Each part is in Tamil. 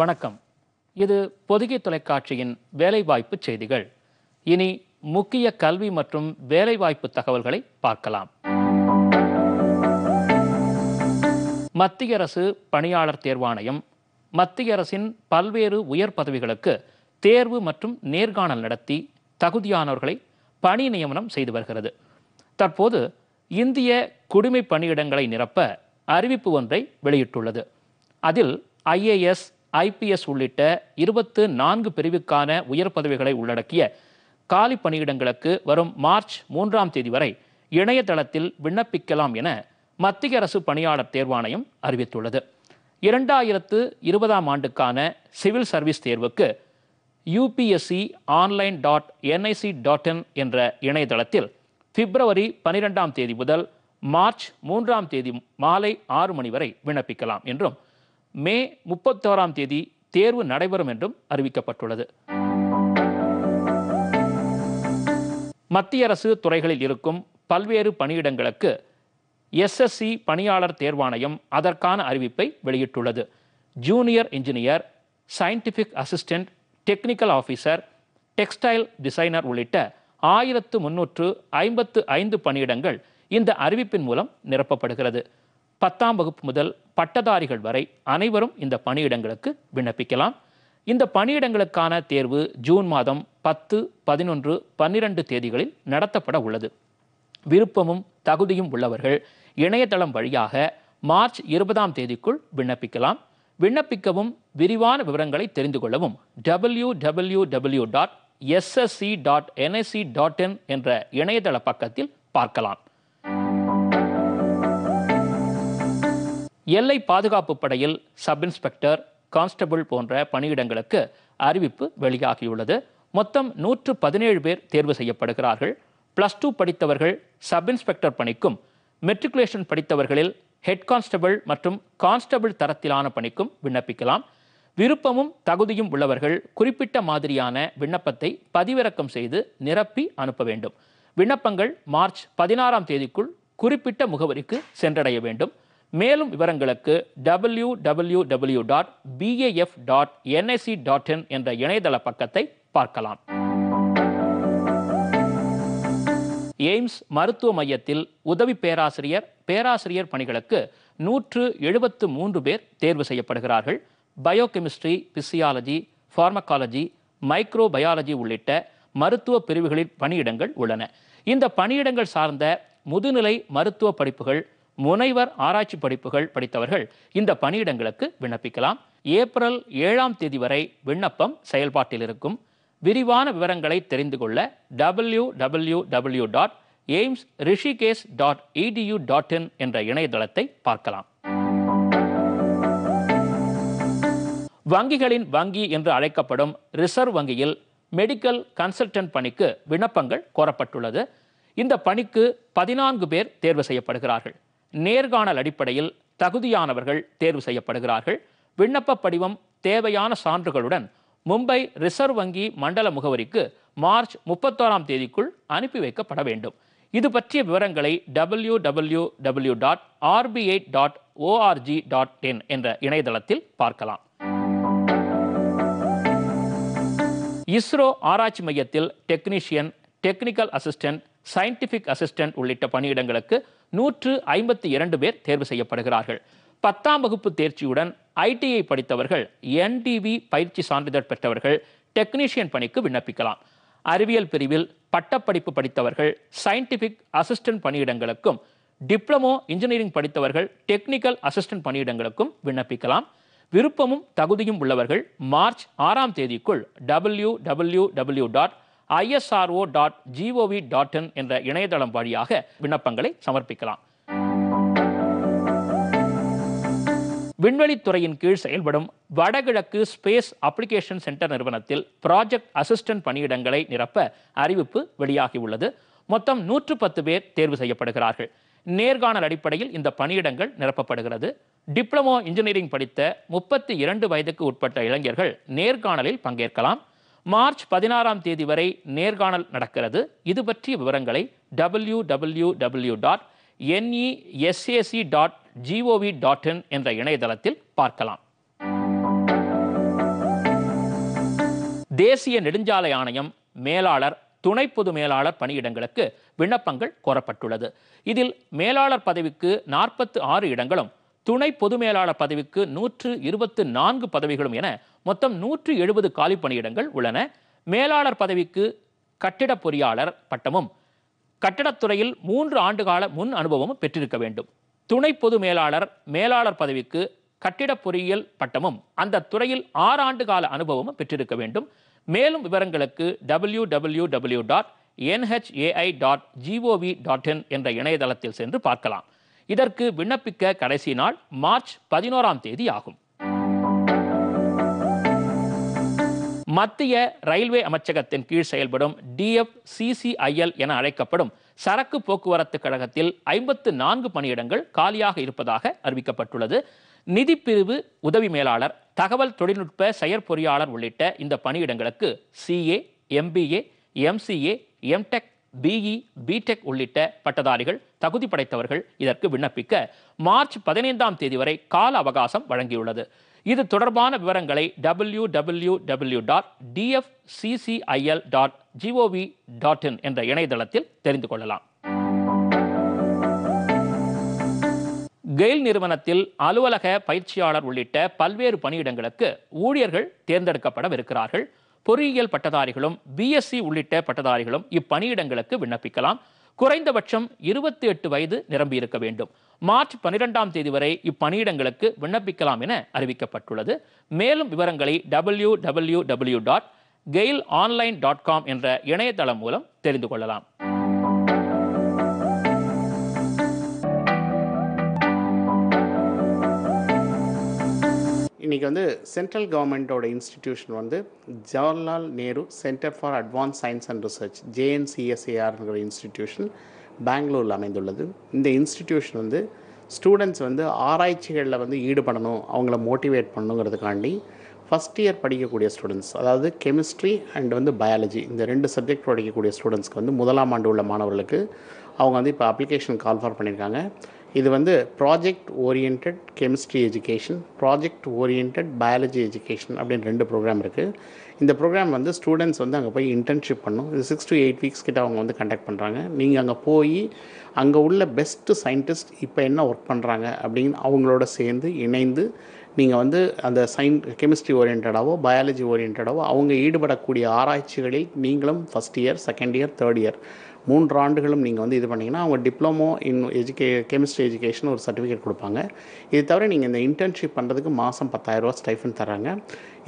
வணக்கம் இது பொதிகை தொலைக்காட்சியின் வேலைவாய்ப்பு செய்திகள் இனி முக்கிய கல்வி மற்றும் வேலைவாய்ப்பு தகவல்களை பார்க்கலாம் மத்திய அரசு பணியாளர் தேர்வாணையம் மத்திய அரசின் பல்வேறு உயர் பதவிகளுக்கு தேர்வு மற்றும் நேர்காணல் நடத்தி தகுதியானவர்களை பணி நியமனம் செய்து வருகிறது தற்போது இந்திய குடிமை பணியிடங்களை நிரப்ப அறிவிப்பு ஒன்றை வெளியிட்டுள்ளது அதில் ஐஏஎஸ் ஐபிஎஸ் உள்ளிட்ட இருபத்து நான்கு பிரிவுக்கான உயர் பதவிகளை உள்ளடக்கிய காலி பணியிடங்களுக்கு வரும் மார்ச் மூன்றாம் தேதி வரை இணையதளத்தில் விண்ணப்பிக்கலாம் என மத்திய அரசு பணியாளர் தேர்வாணையம் அறிவித்துள்ளது இரண்டாயிரத்து இருபதாம் ஆண்டுக்கான சிவில் சர்வீஸ் தேர்வுக்கு UPSC online dot NIC dot in என்ற இணையதளத்தில் பிப்ரவரி பனிரெண்டாம் தேதி முதல் மார்ச் மூன்றாம் தேதி மாலை ஆறு மணி வரை விண்ணப்பிக்கலாம் என்றும் மே முப்பத்தோராம் தேதி தேர்வு நடைபெறும் என்றும் அறிவிக்கப்பட்டுள்ளது மத்திய அரசு துறைகளில் இருக்கும் பல்வேறு பணியிடங்களுக்கு எஸ்எஸ்சி பணியாளர் தேர்வாணையம் அதற்கான அறிவிப்பை வெளியிட்டுள்ளது junior engineer scientific assistant technical officer textile designer உள்ளிட்ட ஆயிரத்து முன்னூற்று ஐம்பத்து ஐந்து பணியிடங்கள் இந்த அறிவிப்பின் மூலம் நிரப்பப்படுகிறது பத்தாம் வகுப்பு முதல் பட்டதாரிகள் வரை அனைவரும் இந்த பணியிடங்களுக்கு விண்ணப்பிக்கலாம் இந்த பணியிடங்களுக்கான தேர்வு ஜூன் மாதம் பத்து பதினொன்று பன்னிரண்டு தேதிகளில் நடத்தப்பட உள்ளது விருப்பமும் தகுதியும் உள்ளவர்கள் இணையதளம் வழியாக மார்ச் இருபதாம் தேதிக்குள் விண்ணப்பிக்கலாம் விண்ணப்பிக்கவும் விரிவான விவரங்களை தெரிந்து கொள்ளவும் W W W dot SSC dot NSC dot N என்ற இணையதள பக்கத்தில் பார்க்கலாம் எல்லை பாதுகாப்பு படையில் சப் இன்ஸ்பெக்டர் கான்ஸ்டபிள் போன்ற பணியிடங்களுக்கு அறிவிப்பு வெளியாகியுள்ளது மொத்தம் நூற்று பதினேழு பேர் தேர்வு செய்யப்படுகிறார்கள் பிளஸ் டூ படித்தவர்கள் சப் இன்ஸ்பெக்டர் பணிக்கும் மெட்ரிகுலேஷன் படித்தவர்களில் ஹெட் கான்ஸ்டபிள் மற்றும் கான்ஸ்டபிள் தரத்திலான பணிக்கும் விண்ணப்பிக்கலாம் விருப்பமும் தகுதியும் உள்ளவர்கள் குறிப்பிட்ட மாதிரியான விண்ணப்பத்தை பதிவிறக்கம் செய்து நிரப்பி அனுப்ப வேண்டும் விண்ணப்பங்கள் மார்ச் பதினாறாம் தேதிக்குள் குறிப்பிட்ட முகவரிக்கு சென்றடைய வேண்டும் மேலும் விவரங்களுக்கு W W W dot BAF dot NIC dot in என்ற இணையதள பக்கத்தை பார்க்கலாம் எய்ம்ஸ் மருத்துவ மையத்தில் உதவி பேராசிரியர் பேராசிரியர் பணிகளுக்கு நூற்று எழுபத்து மூன்று பேர் தேர்வு செய்யப்படுகிறார்கள் பயோகெமிஸ்ட்ரி பிசியாலஜி ஃபார்மகாலஜி மைக்ரோபயாலஜி உள்ளிட்ட மருத்துவ பிரிவுகளில் பணியிடங்கள் உள்ளன இந்த பணியிடங்கள் சார்ந்த முதுநிலை மருத்துவ படிப்புகள் முனைவர் ஆராய்ச்சி படிப்புகள் படித்தவர்கள் இந்த பணியிடங்களுக்கு விண்ணப்பிக்கலாம் ஏப்ரல் ஏழாம் தேதி வரை விண்ணப்பம் செயல்பாட்டில் இருக்கும் விரிவான விவரங்களை தெரிந்து கொள்ள W W W dot AIIMS Rishikesh dot EDU dot in என்ற இணையதளத்தை பார்க்கலாம் வங்கிகளின் வங்கி என்று அழைக்கப்படும் ரிசர்வ் வங்கியில் மெடிக்கல் கன்சல்டன்ட் பணிக்கு விண்ணப்பங்கள் கோரப்பட்டுள்ளது இந்த பணிக்கு பதினான்கு பேர் தேர்வு செய்யப்படுகிறார்கள் நேர்காணல் அடிப்படையில் தகுதியானவர்கள் தேர்வு செய்யப்படுகிறார்கள் விண்ணப்ப படிவம் தேவையான சான்றுகளுடன் மும்பை ரிசர்வ் வங்கி மண்டல முகவரிக்கு மார்ச் முப்பத்தோராம் தேதிக்குள் அனுப்பி வைக்கப்பட வேண்டும் இது பற்றிய விவரங்களை W W W dot RBI dot ORG dot in என்ற இணையதளத்தில் பார்க்கலாம் இஸ்ரோ ஆராய்ச்சி மையத்தில் technician technical assistant scientific assistant உள்ளிட்ட பணியிடங்களுக்கு நூற்று ஐம்பத்தி இரண்டு பேர் தேர்வு செய்யப்படுகிறார்கள் பத்தாம் வகுப்பு தேர்ச்சியுடன் ஐடிஐ படித்தவர்கள் என்டிவி பயிற்சி சான்றிதழ் பெற்றவர்கள் டெக்னீஷியன் பணிக்கு விண்ணப்பிக்கலாம் அறிவியல் பிரிவில் பட்டப்படிப்பு படித்தவர்கள் சயின்டிஃபிக் அசிஸ்டன்ட் பணியிடங்களுக்கும் டிப்ளமோ இன்ஜினியரிங் படித்தவர்கள் டெக்னிக்கல் அசிஸ்டன்ட் பணியிடங்களுக்கும் விண்ணப்பிக்கலாம் விருப்பமும் தகுதியும் உள்ளவர்கள் மார்ச் ஆறாம் தேதிக்குள் W W W dot ISRO dot GOV dot in என்ற இணையதளம் வழியாக விண்ணப்பங்களை சமர்ப்பிக்கலாம் விண்வெளித்துறையின் கீழ் செயல்படும் வடகிழக்கு ஸ்பேஸ் அப்ளிகேஷன் சென்டர் நிறுவனத்தில் ப்ராஜெக்ட் அசிஸ்டன்ட் பணியிடங்களை நிரப்ப அறிவிப்பு வெளியாகியுள்ளது மொத்தம் நூற்று பத்து பேர் தேர்வு செய்யப்படுகிறார்கள் நேர்காணல் அடிப்படையில் இந்த பணியிடங்கள் நிரப்பப்படுகிறது டிப்ளமோ இன்ஜினியரிங் படித்த முப்பத்தி இரண்டு வயதுக்கு உட்பட்ட இளைஞர்கள் நேர்காணலில் பங்கேற்கலாம் மார்ச் பதினாறாம் தேதி வரை நேர்காணல் நடக்கிறது இது பற்றிய விவரங்களை W W W dot NESAC dot GOV dot in என்ற இணையதளத்தில் பார்க்கலாம் தேசிய நெடுஞ்சாலை ஆணையம் மேலாளர் துணை பொது மேலாளர் பணியிடங்களுக்கு விண்ணப்பங்கள் கோரப்பட்டுள்ளது இதில் மேலாளர் பதவிக்கு நாற்பத்து ஆறு இடங்களும் துணை பொது மேலாளர் பதவிக்கு நூற்று இருபத்து நான்கு பதவிகளும் என மொத்தம் நூற்றி எழுபது காலி பணியிடங்கள் உள்ளன மேலாளர் பதவிக்கு கட்டிட பொறியாளர் பட்டமும் கட்டடத்துறையில் மூன்று ஆண்டுகால முன் அனுபவமும் பெற்றிருக்க வேண்டும் துணை பொது மேலாளர் மேலாளர் பதவிக்கு கட்டிட பொறியியல் பட்டமும் அந்த துறையில் ஆறு ஆண்டு கால அனுபவமும் பெற்றிருக்க வேண்டும் மேலும் விவரங்களுக்கு W W W dot NHAI dot GOV dot in என்ற இணையதளத்தில் சென்று பார்க்கலாம் இதற்கு விண்ணப்பிக்க கடைசி நாள் மார்ச் பதினோராம் தேதி ஆகும் மத்திய ரயில்வே அமைச்சகத்தின் கீழ் செயல்படும் டிஎஃப் சிசிஐஎல் என அழைக்கப்படும் சரக்கு போக்குவரத்து கழகத்தில் ஐம்பத்து நான்கு பணியிடங்கள் காலியாக இருப்பதாக அறிவிக்கப்பட்டுள்ளது நிதிப்பிரிவு உதவி மேலாளர் தகவல் தொழில்நுட்ப செயற்பொறியாளர் உள்ளிட்ட இந்த பணியிடங்களுக்கு CA MBA MCA MTech BE BTech உள்ளிட்ட பட்டதாரிகள் தகுதி படைத்தவர்கள் இதற்கு விண்ணப்பிக்க மார்ச் பதினைந்தாம் தேதி வரை கால அவகாசம் வழங்கியுள்ளது இது தொடர்பான விவரங்களை W W W dot DFCCIL dot GOV dot in என்ற இணையதளத்தில் தெரிந்து கொள்ளலாம் கெயில் நிறுவனத்தில் அலுவலக பயிற்சியாளர் உள்ளிட்ட பல்வேறு பணியிடங்களுக்கு ஊழியர்கள் தேர்ந்தெடுக்கப்படவிருக்கிறார்கள் பொறியியல் பட்டதாரிகளும் பிஎஸ்சி உள்ளிட்ட பட்டதாரிகளும் இப்பணியிடங்களுக்கு விண்ணப்பிக்கலாம் குறைந்தபட்சம் இருபத்தி எட்டு வயது நிரம்பியிருக்க வேண்டும் மார்ச் பன்னிரெண்டாம் தேதி வரை இப்பணியிடங்களுக்கு விண்ணப்பிக்கலாம் என அறிவிக்கப்பட்டுள்ளது மேலும் விவரங்களை W W W dot GAIL online dot com என்ற இணையதளம் மூலம் தெரிந்து கொள்ளலாம் இன்றைக்கி வந்து சென்ட்ரல் கவர்மெண்ட்டோட இன்ஸ்டிடியூஷன் வந்து Jawaharlal Nehru centre for advance science and research ஜேஎன்சிஎஸ்ஏஆர்ங்கிற இன்ஸ்டிடியூஷன் பெங்களூரில் அமைந்துள்ளது இந்த இன்ஸ்டிடியூஷன் வந்து ஸ்டூடெண்ட்ஸ் வந்து ஆராய்ச்சிகளில் வந்து ஈடுபடணும் அவங்கள மோட்டிவேட் பண்ணணுங்கிறதுக்காண்டி ஃபஸ்ட் இயர் படிக்கக்கூடிய ஸ்டூடெண்ட்ஸ் அதாவது கெமிஸ்ட்ரி அண்ட் வந்து பயாலஜி இந்த ரெண்டு சப்ஜெக்ட் படிக்கக்கூடிய ஸ்டூடெண்ட்ஸ்க்கு வந்து முதலாம் ஆண்டு உள்ள மாணவர்களுக்கு அவங்க வந்து இப்போ அப்ளிகேஷன் கால் ஃபார் பண்ணியிருக்காங்க இது வந்து project orient chemistry education project orient biology education அப்படின்னு ரெண்டு ப்ரோக்ராம் இருக்குது இந்த ப்ரோக்ராம் வந்து ஸ்டூடெண்ட்ஸ் வந்து அங்கே போய் இன்டர்ன்ஷிப் பண்ணும் இது சிக்ஸ் டு எயிட் வீக்ஸ் கிட்ட அவங்க வந்து கண்டக்ட் பண்ணுறாங்க நீங்கள் அங்கே போய் அங்கே உள்ள பெஸ்ட்டு சயின்டிஸ்ட் இப்போ என்ன ஒர்க் பண்ணுறாங்க அப்படின்னு அவங்களோட சேர்ந்து இணைந்து நீங்கள் வந்து அந்த சயின் கெமிஸ்ட்ரி ஓரியன்டாவோ பயாலஜி ஓரியன்டாவோ அவங்க ஈடுபடக்கூடிய ஆராய்ச்சிகளில் நீங்களும் first year second year third year மூன்று ஆண்டுகளும் நீங்கள் வந்து இது பண்ணிங்கன்னா அவங்க டிப்ளமோ இன் எஜுகே கெமிஸ்ட்ரி எஜுகேஷன் ஒரு சர்டிஃபிகேட் கொடுப்பாங்க இது தவிர நீங்கள் இந்த இன்டர்ன்ஷிப் பண்ணுறதுக்கு மாதம் பத்தாயிரரூவா ஸ்டைஃபன் தராங்க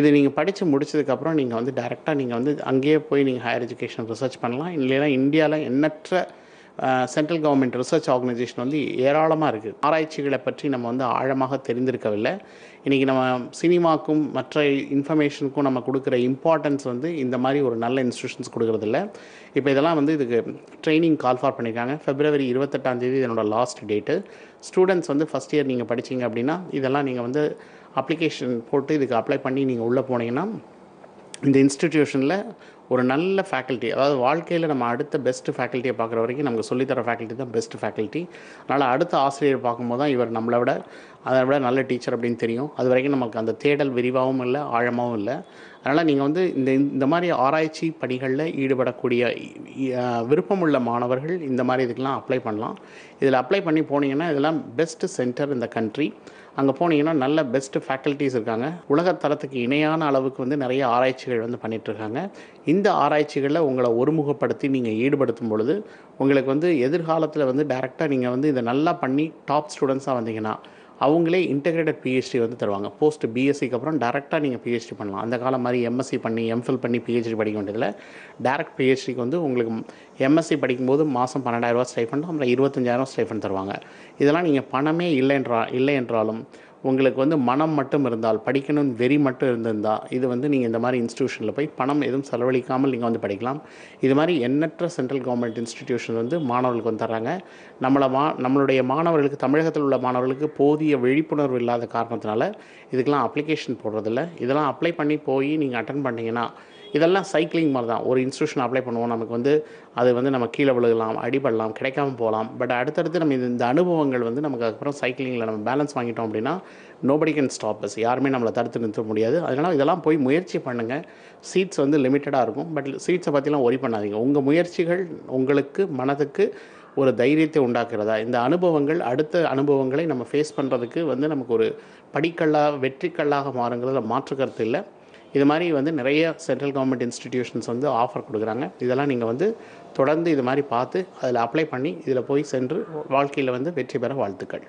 இது நீங்கள் படித்து முடிச்சதுக்கப்புறம் நீங்கள் வந்து டேரெக்டாக நீங்கள் வந்து அங்கேயே போய் நீங்கள் ஹையர் எஜுகேஷன் ரிசர்ச் பண்ணலாம் இல்லைனா இந்தியாவில் எண்ணற்ற சென்ட்ரல் கவர்மெண்ட் ரிசர்ச் ஆர்கனைசேஷன் வந்து ஏராளமாக இருக்குது ஆராய்ச்சிகளை பற்றி நம்ம வந்து ஆழமாக தெரிந்திருக்கவில்லை இன்றைக்கி நம்ம சினிமாக்கும் மற்ற இன்ஃபர்மேஷனுக்கும் நம்ம கொடுக்குற இம்பார்ட்டன்ஸ் வந்து இந்த மாதிரி ஒரு நல்ல இன்ஸ்டியூஷன்ஸ் கொடுக்குறதில்ல இப்போ இதெல்லாம் வந்து இதுக்கு ட்ரைனிங் கால் ஃபார் பண்ணியிருக்காங்க ஃபெப்ரவரி இருபத்தெட்டாந்தேதி இதனோட லாஸ்ட் டேட்டு ஸ்டூடெண்ட்ஸ் வந்து ஃபஸ்ட் இயர் நீங்கள் படித்தீங்க அப்படின்னா இதெல்லாம் நீங்கள் வந்து அப்ளிகேஷன் போட்டு இதுக்கு அப்ளை பண்ணி நீங்கள் உள்ளே போனீங்கன்னா இந்த இன்ஸ்டிடியூஷனில் ஒரு நல்ல ஃபேக்கல்ட்டி அதாவது வாழ்க்கையில் நம்ம அடுத்த பெஸ்ட்டு ஃபேக்கல்ட்டியை பார்க்குற வரைக்கும் நமக்கு சொல்லித்தர ஃபேக்கல்ட்டி தான் பெஸ்ட்டு ஃபேக்கல்ட்டி அதனால் அடுத்த ஆசிரியர் பார்க்கும்போது தான் இவர் நம்மளை விட அதை விட நல்ல டீச்சர் அப்படின்னு தெரியும் அது வரைக்கும் நமக்கு அந்த தேடல் விரிவாகவும் இல்லை ஆழமாகவும் இல்லை அதனால் நீங்கள் வந்து இந்த இந்த மாதிரி ஆராய்ச்சி பணிகளில் ஈடுபடக்கூடிய விருப்பமுள்ள மாணவர்கள் இந்த மாதிரி இதுக்கெலாம் அப்ளை பண்ணலாம் இதில் அப்ளை பண்ணி போனீங்கன்னா இதெல்லாம் பெஸ்ட்டு சென்டர் இந்த கண்ட்ரி அங்கே போனீங்கன்னா நல்ல பெஸ்ட்டு ஃபேக்கல்ட்டிஸ் இருக்காங்க உலகத்தரத்துக்கு இணையான அளவுக்கு வந்து நிறைய ஆராய்ச்சிகள் வந்து பண்ணிகிட்ருக்காங்க இந்த ஆராய்ச்சிகளில் உங்களை ஒருமுகப்படுத்தி நீங்கள் ஈடுபடுத்தும் பொழுது உங்களுக்கு வந்து எதிர்காலத்தில் வந்து டேரெக்டாக நீங்கள் வந்து இதை நல்லா பண்ணி டாப் ஸ்டூடெண்ட்ஸாக வந்தீங்கன்னா அவங்களே இன்டெகிரேட்டட் பிஹெச்டி வந்து தருவாங்க போஸ்ட் பிஎஸ்சிக்கு அப்புறம் டேரெக்டாக நீங்கள் பிஹெச்டி பண்ணலாம் அந்த காலம் மாதிரி எம்எஸ்சி பண்ணி எம்ஃபில் பண்ணி பிஹெச்டி படிக்க வேண்டியதில் டேரக்ட் பிஹெச்டிக்கு வந்து உங்களுக்கு எம்எஸ்சி படிக்கும்போது மாதம் பன்னெண்டாயிரரூவா ஸ்டைஃபண்ட் அப்புறம் இருபத்தஞ்சாயிரம் ஸ்டைஃபண்ட் தருவாங்க இதெல்லாம் நீங்கள் பணமே இல்லை என்றா இல்லை என்றாலும் உங்களுக்கு வந்து மனம் மட்டும் இருந்தால் படிக்கணும்னு வெறி மட்டும் இருந்திருந்தால் இது வந்து நீங்கள் இந்த மாதிரி இன்ஸ்டியூஷனில் போய் பணம் எதுவும் செலவழிக்காமல் நீங்கள் வந்து படிக்கலாம் இது மாதிரி எண்ணற்ற சென்ட்ரல் கவர்மெண்ட் இன்ஸ்டிடியூஷன் வந்து மாணவர்களுக்கு வந்து தராங்க நம்மளை மா நம்மளுடைய மாணவர்களுக்கு தமிழகத்தில் உள்ள மாணவர்களுக்கு போதிய விழிப்புணர்வு இல்லாத காரணத்தினால இதுக்கெலாம் அப்ளிகேஷன் போடுறதில்ல இதெல்லாம் அப்ளை பண்ணி போய் நீங்கள் அட்டன் பண்ணிங்கன்னா இதெல்லாம் சைக்கிளிங் மாதிரி தான் ஒரு இன்ஸ்டியூஷன் அப்ளை பண்ணுவோம் நமக்கு வந்து அது வந்து நம்ம கீழே விழுகலாம் அடிபடலாம் கிடைக்காம போகலாம் பட் அடுத்தடுத்து நம்ம இந்த அனுபவங்கள் வந்து நமக்கு அதுக்கப்புறம் சைக்கிளிங்கில் நம்ம பேலன்ஸ் வாங்கிட்டோம் அப்படின்னா நோபடி கேன் ஸ்டாப் அஸ் யாருமே நம்மளை தடுத்து நிறுத்த முடியாது அதனால் இதெல்லாம் போய் முயற்சி பண்ணுங்கள் சீட்ஸ் வந்து லிமிட்டடாக இருக்கும் பட் சீட்ஸை பற்றிலாம் ஒரி பண்ணாதீங்க உங்கள் முயற்சிகள் உங்களுக்கு மனதுக்கு ஒரு தைரியத்தை உண்டாக்குறதா இந்த அனுபவங்கள் அடுத்த அனுபவங்களை நம்ம ஃபேஸ் பண்ணுறதுக்கு வந்து நமக்கு ஒரு படிக்கல்லாக வெற்றிக்கல்லாக மாறுங்கிறத மாற்று கருத்து இல்லை இது மாதிரி வந்து நிறைய சென்ட்ரல் கவர்மெண்ட் இன்ஸ்டிடியூஷன்ஸ் வந்து ஆஃபர் கொடுக்குறாங்க இதெல்லாம் நீங்கள் வந்து தொடர்ந்து இது மாதிரி பார்த்து அதில் அப்ளை பண்ணி இதில் போய் சென்று வாழ்க்கையில் வந்து வெற்றி பெற வாழ்த்துக்கள்